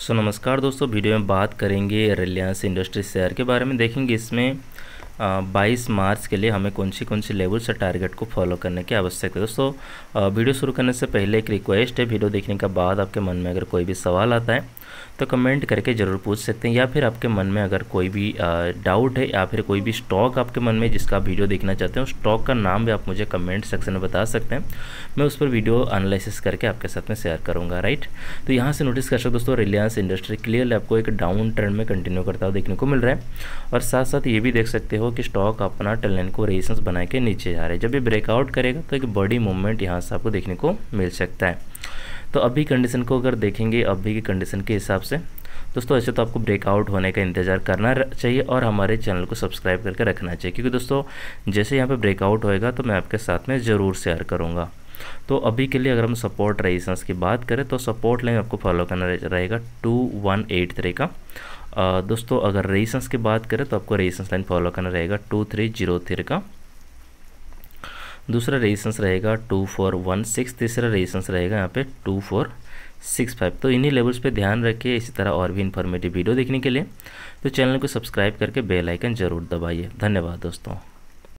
सो नमस्कार दोस्तों वीडियो में बात करेंगे रिलायंस इंडस्ट्री शेयर के बारे में देखेंगे इसमें बाईस मार्च के लिए हमें कौन सी कौन सी लेवल से टारगेट को फॉलो करने की आवश्यकता है दोस्तों वीडियो शुरू करने से पहले एक रिक्वेस्ट है वीडियो देखने के बाद आपके मन में अगर कोई भी सवाल आता है तो कमेंट करके ज़रूर पूछ सकते हैं या फिर आपके मन में अगर कोई भी डाउट है या फिर कोई भी स्टॉक आपके मन में जिसका आप वीडियो देखना चाहते हैं उस स्टॉक का नाम भी आप मुझे कमेंट सेक्शन में बता सकते हैं मैं उस पर वीडियो एनालिसिस करके आपके साथ में शेयर करूँगा राइट तो यहाँ से नोटिस कर सकते दोस्तों रिलायंस इंडस्ट्री क्लियरली आपको एक डाउन ट्रेंड में कंटिन्यू करता हुआ देखने को मिल रहा है और साथ साथ ये भी देख सकते हो कि स्टॉक अपना टेलन को रेजिस्टेंस बना के नीचे जा रहा है जब ये ब्रेकआउट करेगा तो एक बड़ी मूवमेंट यहाँ से आपको देखने को मिल सकता है तो अभी कंडीशन को अगर देखेंगे अभी की कंडीशन के हिसाब से दोस्तों ऐसे तो आपको ब्रेकआउट होने का इंतज़ार करना चाहिए और हमारे चैनल को सब्सक्राइब करके रखना चाहिए क्योंकि दोस्तों जैसे यहाँ पर ब्रेकआउट होएगा तो मैं आपके साथ में ज़रूर शेयर करूँगा तो अभी के लिए अगर हम सपोर्ट रेजिस्टेंस की बात करें तो सपोर्ट लाइन आपको फॉलो करना रहेगा टू वन एट थ्री का दोस्तों अगर रेजिस्टेंस की बात करें तो आपको रेजिस्टेंस लाइन फॉलो करना रहेगा टू थ्री जीरो थ्री का दूसरा रेजिस्टेंस रहेगा टू फोर वन सिक्स तीसरा रेजिस्टेंस रहेगा यहाँ पे टू फोर सिक्स फाइव तो इन्हीं लेवल्स पे ध्यान रखिए इसी तरह और भी इन्फॉर्मेटिव वीडियो देखने के लिए तो चैनल को सब्सक्राइब करके बेल आइकन जरूर दबाइए धन्यवाद दोस्तों